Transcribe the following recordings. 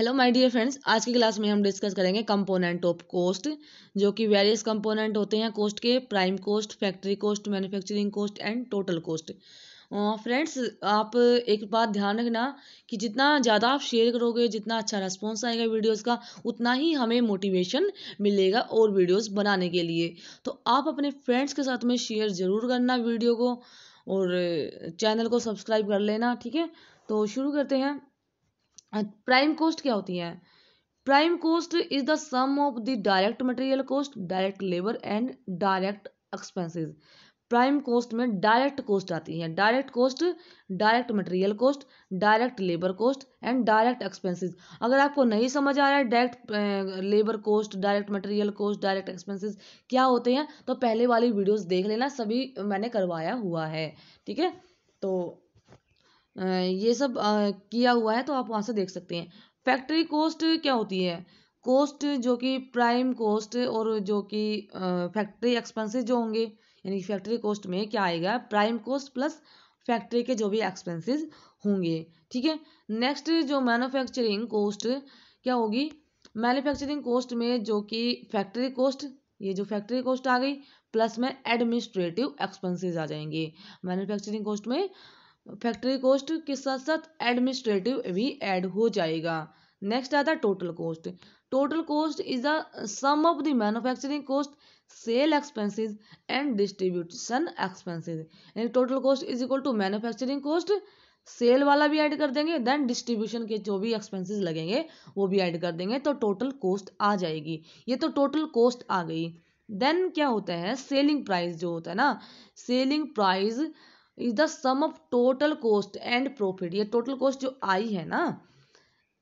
hello my dear friends आज की class में हम डिस्कस करेंगे कंपोनेंट ऑफ कॉस्ट जो कि वेरियस कंपोनेंट होते हैं कॉस्ट के prime cost factory cost manufacturing cost and total cost friends आप एक बात ध्यान रखना कि जितना ज़्यादा आप शेयर करोगे जितना अच्छा रिस्पॉन्स आएगा वीडियोज़ का उतना ही हमें मोटिवेशन मिलेगा और वीडियोज़ बनाने के लिए तो आप अपने फ्रेंड्स के साथ में शेयर ज़रूर करना वीडियो को और चैनल को सब्सक्राइब कर लेना ठीक है तो शुरू करते हैं प्राइम कॉस्ट क्या होती है prime cost is the sum of the direct material cost direct labour and direct expenses prime cost में डायरेक्ट कॉस्ट आती है direct cost direct material cost direct labour cost and direct expenses अगर आपको नहीं समझ आ रहा है direct labour cost direct material cost direct expenses क्या होते हैं तो पहले वाली वीडियोस देख लेना सभी मैंने करवाया हुआ है ठीक है तो ये सब किया हुआ है तो आप वहां से देख सकते हैं फैक्ट्री कोस्ट क्या होती है कोस्ट जो कि प्राइम कोस्ट और जो कि फैक्ट्री एक्सपेंसेस जो होंगे यानी फैक्ट्री कोस्ट में क्या आएगा प्राइम कोस्ट प्लस फैक्ट्री के जो भी एक्सपेंसेस होंगे ठीक है नेक्स्ट जो मैन्युफैक्चरिंग कोस्ट क्या होगी मैन्युफैक्चरिंग कोस्ट में जो कि फैक्ट्री कोस्ट ये जो फैक्ट्री कोस्ट आ गई प्लस में एडमिनिस्ट्रेटिव एक्सपेंसेस आ जाएंगे मैन्युफैक्चरिंग कोस्ट में फैक्ट्री कॉस्ट के साथ साथ एडमिनिस्ट्रेटिव भी ऐड हो जाएगा नेक्स्ट आता है total cost total cost is the sum of the manufacturing cost sale expenses and distribution expenses यानी total cost is equal to manufacturing cost sale वाला भी ऐड कर देंगे देन डिस्ट्रीब्यूशन के जो भी एक्सपेंसेस लगेंगे वो भी ऐड कर देंगे तो टोटल कॉस्ट आ जाएगी ये तो टोटल कॉस्ट आ गई देन क्या होता है सेलिंग प्राइस जो होता है ना selling price is the sum of total cost and profit ये टोटल कॉस्ट जो आई है ना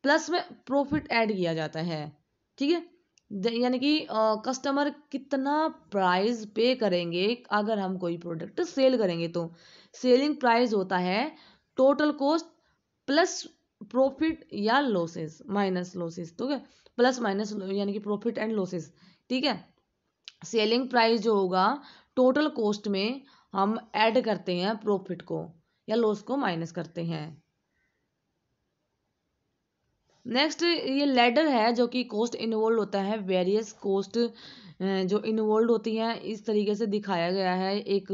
प्लस में प्रॉफिट ऐड किया जाता है ठीक है यानी कि कस्टमर कितना प्राइस पे करेंगे अगर हम कोई प्रोडक्ट सेल करेंगे तो सेलिंग प्राइस होता है टोटल कॉस्ट प्लस प्रॉफिट या लॉसेस माइनस लॉसेस ठीक है प्लस माइनस यानी कि प्रॉफिट एंड लॉसेस ठीक है सेलिंग प्राइस जो होगा टोटल कॉस्ट में हम ऐड करते हैं प्रॉफिट को या लॉस को माइनस करते हैं नेक्स्ट ये लेडर है जो कि कॉस्ट इन्वॉल्व होता है वेरियस कॉस्ट जो इन्वॉल्व होती हैं इस तरीके से दिखाया गया है एक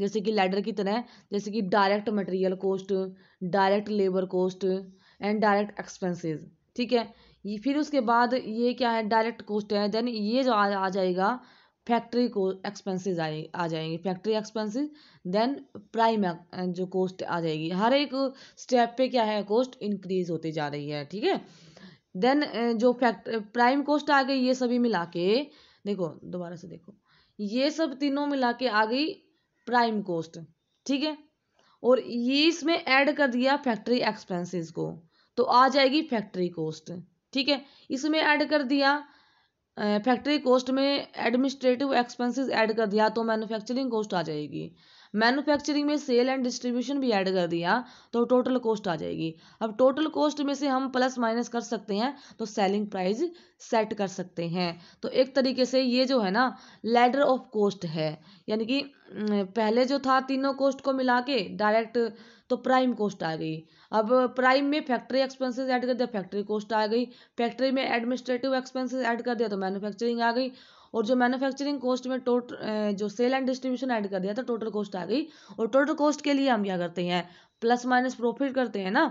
जैसे कि लेडर की तरह जैसे कि direct material cost direct labour cost and direct expenses ठीक है ये फिर उसके बाद ये क्या है डायरेक्ट कॉस्ट है देन ये जो आ, आ जाएगा फैक्ट्री को एक्सपेंसेस आए आ जाएंगे फैक्ट्री एक्सपेंसेस देन प्राइम जो कॉस्ट आ जाएगी हर एक स्टेप पे क्या है कॉस्ट इंक्रीज होती जा रही है ठीक है देन जो फैक्ट प्राइम कॉस्ट आ गई ये सभी मिला के देखो दोबारा से देखो ये सब तीनों मिला के आ गई प्राइम कॉस्ट ठीक है और ये इसमें ऐड कर दिया फैक्ट्री एक्सपेंसिस को तो आ जाएगी फैक्ट्री कॉस्ट ठीक है इसमें ऐड कर दिया फैक्ट्री कॉस्ट में एडमिनिस्ट्रेटिव एक्सपेंसेस ऐड कर दिया तो मैन्युफैक्चरिंग कॉस्ट आ जाएगी मैन्युफैक्चरिंग में सेल एंड डिस्ट्रीब्यूशन भी ऐड कर दिया तो टोटल कॉस्ट आ जाएगी अब टोटल कॉस्ट में से हम प्लस माइनस कर सकते हैं तो सेलिंग प्राइस सेट कर सकते हैं तो एक तरीके से ये जो है ना लेडर ऑफ कॉस्ट है यानी कि पहले जो था तीनों कॉस्ट को मिला के डायरेक्ट तो प्राइम कॉस्ट आ गई अब प्राइम में फैक्ट्री एक्सपेंसेस ऐड कर दिया फैक्ट्री कॉस्ट आ गई फैक्ट्री में एडमिनिस्ट्रेटिव एक्सपेंसेस ऐड कर दिया तो मैन्युफैक्चरिंग आ गई और जो मैन्युफैक्चरिंग कॉस्ट में टोटल जो सेल एंड डिस्ट्रीब्यूशन ऐड कर दिया तो टोटल कॉस्ट आ गई और टोटल कॉस्ट के लिए हम क्या करते हैं प्लस माइनस प्रॉफिट करते हैं ना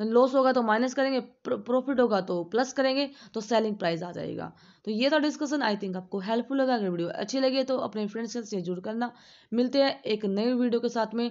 लॉस होगा तो माइनस करेंगे प्रॉफिट होगा तो प्लस करेंगे तो सेलिंग प्राइस आ जाएगा तो ये था डिस्कशन आई थिंक आपको हेल्पफुल लगा अगर वीडियो अच्छी लगी तो अपने फ्रेंड्स से जरूर करना मिलते हैं एक नई वीडियो के साथ में